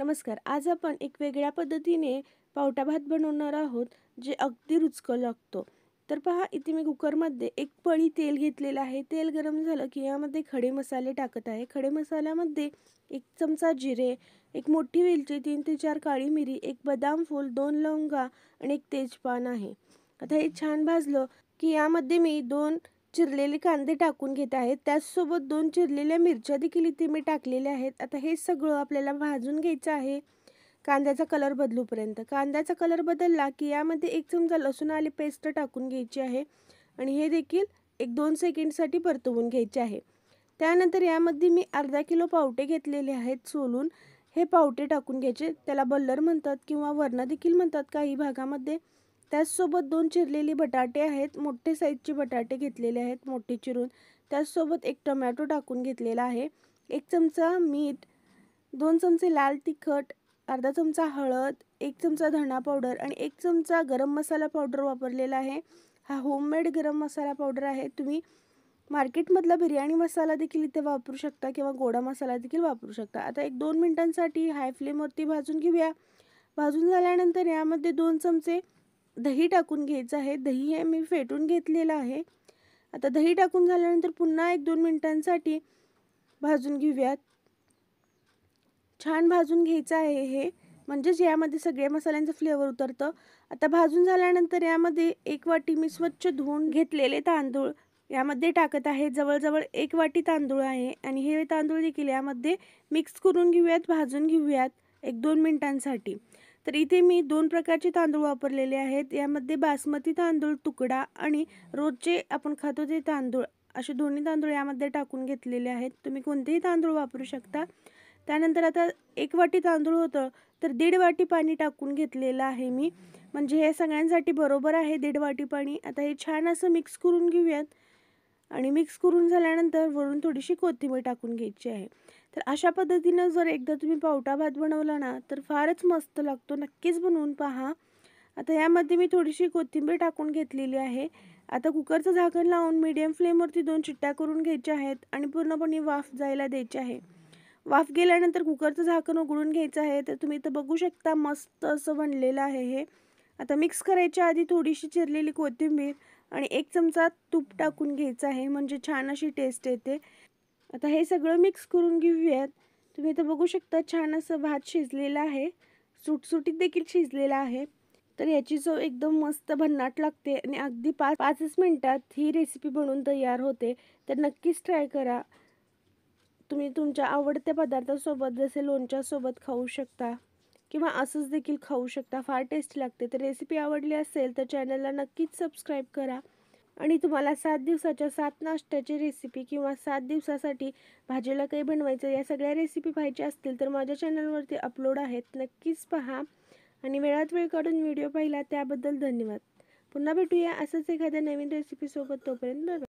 नमस्कार आज आपण एक वेगळ्या पद्धतीने पावटा भात बनवणार आहोत जे अगदी रुचकं लागतो तर पहा इथे मी कुकरमध्ये एक पळी तेल घेतलेलं आहे तेल गरम झालं की यामध्ये खडे मसाले टाकत आहे खडे मसाल्यामध्ये एक चमचा जिरे एक मोठी वेलची तीन ते चार काळी मिरी एक बदाम फूल दोन लवंगा आणि एक तेजपान आहे आता हे छान भाजलं की यामध्ये मी दोन चिरलेले कांदे टाकून घेत आहेत त्याचसोबत दोन चिरलेल्या मिरच्या देखील इथे मी टाकलेल्या आहेत आता हे सगळं आपल्याला भाजून घ्यायचं आहे कांद्याचा कलर बदलूपर्यंत कांद्याचा कलर बदलला की यामध्ये एक चमचा लसूण आले पेस्ट टाकून घ्यायची आहे आणि हे देखील एक दोन सेकंडसाठी परतवून घ्यायचे आहे त्यानंतर यामध्ये मी अर्धा किलो पावटे घेतलेले आहेत सोलून हे पावटे टाकून घ्यायचे त्याला बल्लर म्हणतात किंवा वरना देखील म्हणतात काही भागामध्ये त्याचसोबत दोन चिरलेली बटाटे आहेत मोठे साईजचे बटाटे घेतलेले आहेत मोठे चिरून त्याचसोबत एक टोमॅटो टाकून घेतलेला आहे एक चमचा मीठ दोन चमचे लाल तिखट अर्धा चमचा हळद एक चमचा धणा पावडर आणि एक चमचा गरम मसाला पावडर वापरलेला आहे हा होममेड गरम मसाला पावडर आहे तुम्ही मार्केटमधला बिर्याणी मसाला देखील इथे वापरू शकता किंवा गोडा मसाला देखील वापरू शकता आता एक दोन मिनटांसाठी हाय फ्लेमवरती भाजून घेऊया भाजून झाल्यानंतर यामध्ये दोन चमचे दही टाकून घ्यायचं आहे दही हे मी फेटून घेतलेलं आहे आता दही टाकून झाल्यानंतर पुन्हा एक दोन मिनटांसाठी भाजून घेऊयात छान भाजून घ्यायचं आहे हे म्हणजेच यामध्ये सगळ्या मसाल्यांचं फ्लेवर उतरतं आता भाजून झाल्यानंतर यामध्ये एक वाटी मी स्वच्छ धुवून घेतलेले तांदूळ यामध्ये टाकत आहे जवळजवळ एक वाटी तांदूळ आहे आणि हे तांदूळ देखील यामध्ये मिक्स करून घेऊयात भाजून घेऊयात एक दोन मिनटांसाठी तर इथे मी दोन प्रकारचे तांदूळ वापरलेले आहेत यामध्ये बासमती तांदूळ तुकडा आणि रोजचे आपण खातो ते तांदूळ असे दोन्ही तांदूळ यामध्ये टाकून घेतलेले आहेत तुम्ही कोणतेही तांदूळ वापरू शकता त्यानंतर आता एक वाटी तांदूळ होतं तर दीड वाटी पाणी टाकून घेतलेलं आहे मी म्हणजे हे सगळ्यांसाठी बरोबर आहे दीड वाटी पाणी आता हे छान असं मिक्स करून घेऊयात आणि मिक्स करून झाल्यानंतर वरून थोडीशी कोथिंबीर टाकून घ्यायची आहे तर अशा पद्धतीनं जर एकदा तुम्ही पावटा भात बनवला ना तर फारच मस्त लागतो नक्कीच बनवून पहा आता यामध्ये मी थोडीशी कोथिंबीर टाकून घेतलेली आहे आता कुकरचं झाकण लावून मीडियम फ्लेमवरती दोन चिट्ट्या करून घ्यायच्या आहेत आणि पूर्णपणे वाफ जायला द्यायची आहे वाफ गेल्यानंतर कुकरचं झाकण उघडून घ्यायचं आहे तर तुम्ही इथं बघू शकता मस्त असं बनलेलं आहे हे आता मिक्स करायच्या आधी थोडीशी चिरलेली कोथिंबीर आणि एक चमचा तूप टाकून घ्यायचं आहे म्हणजे छान अशी टेस्ट येते आता हे सगळं मिक्स करून घेऊयात तुम्ही इथं बघू शकता छान असं भात शिजलेला आहे सुटसुटीत देखील शिजलेला आहे तर याची चव एकदम मस्त भन्नाट लागते आणि अगदी पाच पाचच मिनटात ही रेसिपी बनवून तयार होते तर नक्कीच ट्राय करा तुम्ही तुमच्या आवडत्या पदार्थासोबत जसे लोणच्यासोबत खाऊ शकता किंवा असंच देखील खाऊ शकता फार टेस्टी लागते तर रेसिपी आवडली असेल तर चॅनलला नक्कीच सबस्क्राईब करा आणि तुम्हाला सात दिवसाच्या सात नाश्त्याची रेसिपी किंवा सात दिवसासाठी भाजीला काही बनवायचं या सगळ्या रेसिपी पाहिजे असतील तर माझ्या चॅनलवरती अपलोड आहेत नक्कीच पहा आणि वेळात वेळ काढून व्हिडिओ पाहिला त्याबद्दल धन्यवाद पुन्हा भेटूया असंच एखाद्या नवीन रेसिपीसोबत तोपर्यंत बघा